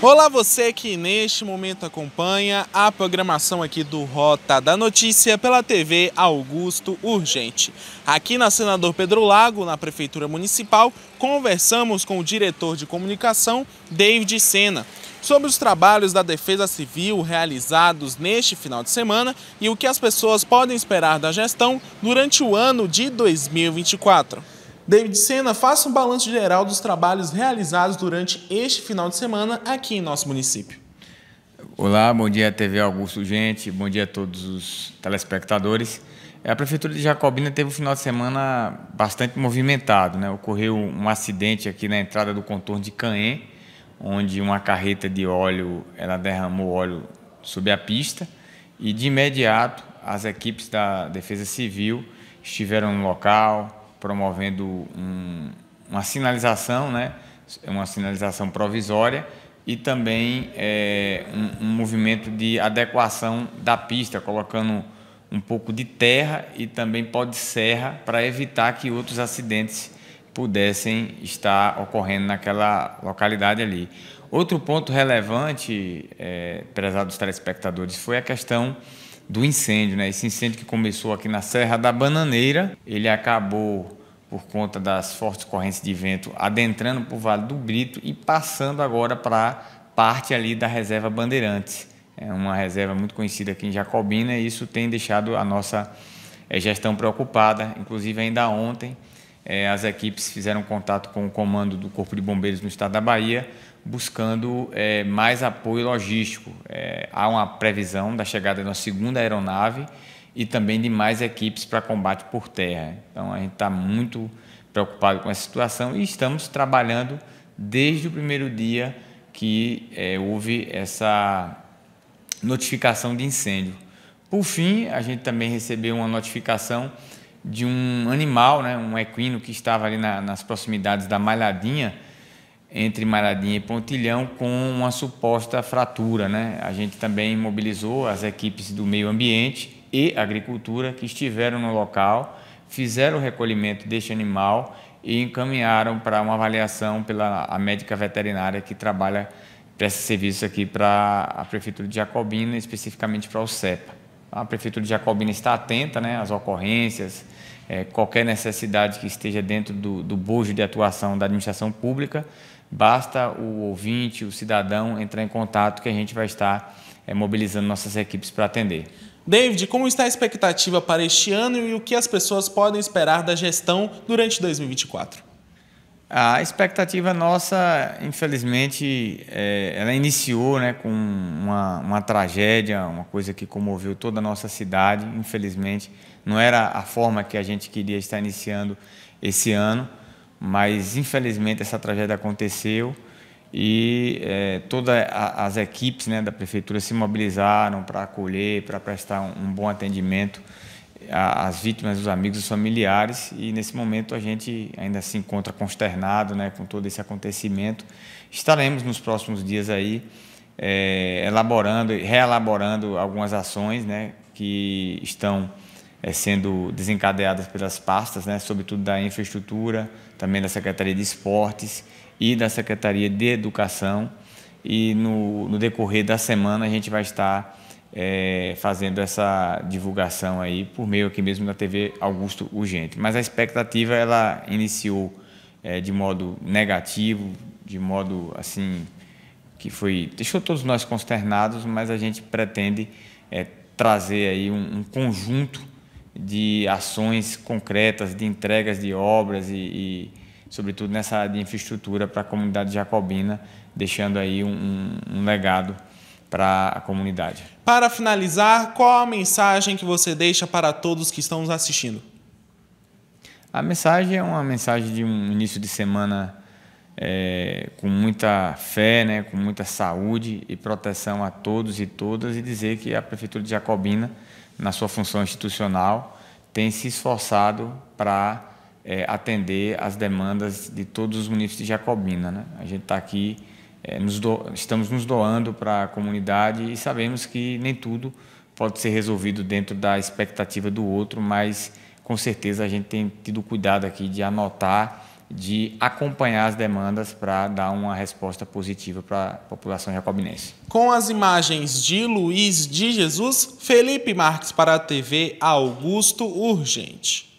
Olá você que neste momento acompanha a programação aqui do Rota da Notícia pela TV Augusto Urgente. Aqui na Senador Pedro Lago, na Prefeitura Municipal, conversamos com o diretor de comunicação, David Sena, sobre os trabalhos da Defesa Civil realizados neste final de semana e o que as pessoas podem esperar da gestão durante o ano de 2024. David Senna, faça um balanço geral dos trabalhos realizados durante este final de semana aqui em nosso município. Olá, bom dia TV Augusto Gente, bom dia a todos os telespectadores. A Prefeitura de Jacobina teve um final de semana bastante movimentado. Né? Ocorreu um acidente aqui na entrada do contorno de Canhê, onde uma carreta de óleo ela derramou óleo sobre a pista e de imediato as equipes da Defesa Civil estiveram no local, promovendo um, uma sinalização, né? uma sinalização provisória e também é, um, um, movimento de adequação da pista, colocando um pouco de terra e também pó de serra para evitar que outros acidentes pudessem estar ocorrendo naquela localidade ali. Outro ponto relevante, é, prezados telespectadores, foi a questão do incêndio, né? Esse incêndio que começou aqui na Serra da Bananeira, ele acabou por conta das fortes correntes de vento adentrando para o Vale do Brito e passando agora para parte ali da reserva Bandeirantes. É uma reserva muito conhecida aqui em Jacobina e isso tem deixado a nossa eh, gestão preocupada. Inclusive ainda ontem é, as equipes fizeram contato com o comando do Corpo de Bombeiros no estado da Bahia, buscando é, mais apoio logístico. É, há uma previsão da chegada de uma segunda aeronave e também de mais equipes para combate por terra. Então, a gente está muito preocupado com essa situação e estamos trabalhando desde o primeiro dia que é, houve essa notificação de incêndio. Por fim, a gente também recebeu uma notificação de um animal, né, um equino que estava ali na, nas proximidades da Malhadinha, entre Malhadinha e Pontilhão, com uma suposta fratura. Né? A gente também mobilizou as equipes do meio ambiente e agricultura que estiveram no local, fizeram o recolhimento deste animal e encaminharam para uma avaliação pela a médica veterinária que trabalha presta serviço aqui para a Prefeitura de Jacobina, especificamente para o CEPA. A Prefeitura de Jacobina está atenta né, às ocorrências, é, qualquer necessidade que esteja dentro do, do bojo de atuação da administração pública, basta o ouvinte, o cidadão entrar em contato que a gente vai estar é, mobilizando nossas equipes para atender. David, como está a expectativa para este ano e o que as pessoas podem esperar da gestão durante 2024? A expectativa nossa, infelizmente, é, ela iniciou né, com uma, uma tragédia, uma coisa que comoveu toda a nossa cidade, infelizmente. Não era a forma que a gente queria estar iniciando esse ano, mas infelizmente essa tragédia aconteceu e é, todas as equipes né, da prefeitura se mobilizaram para acolher, para prestar um, um bom atendimento as vítimas, os amigos, os familiares, e nesse momento a gente ainda se encontra consternado né, com todo esse acontecimento. Estaremos nos próximos dias aí é, elaborando e reelaborando algumas ações né, que estão é, sendo desencadeadas pelas pastas, né, sobretudo da infraestrutura, também da Secretaria de Esportes e da Secretaria de Educação. E no, no decorrer da semana a gente vai estar é, fazendo essa divulgação aí por meio aqui mesmo da TV Augusto Urgente. Mas a expectativa ela iniciou é, de modo negativo, de modo assim que foi deixou todos nós consternados, mas a gente pretende é, trazer aí um, um, conjunto de ações concretas, de entregas de obras e, e sobretudo nessa área de infraestrutura para a comunidade jacobina, deixando aí um, um legado para a comunidade. Para finalizar, qual a mensagem que você deixa para todos que estão nos assistindo? A mensagem é uma mensagem de um início de semana é, com muita fé, né, com muita saúde e proteção a todos e todas, e dizer que a Prefeitura de Jacobina, na sua função institucional, tem se esforçado para é, atender às demandas de todos os municípios de Jacobina. Né? A gente está aqui é, nos do, estamos nos doando para a comunidade e sabemos que nem tudo pode ser resolvido dentro da expectativa do outro, mas com certeza a gente tem tido cuidado aqui de anotar, de acompanhar as demandas para dar uma resposta positiva para a população jacobinense. Com as imagens de Luiz de Jesus, Felipe Marques para a TV Augusto Urgente.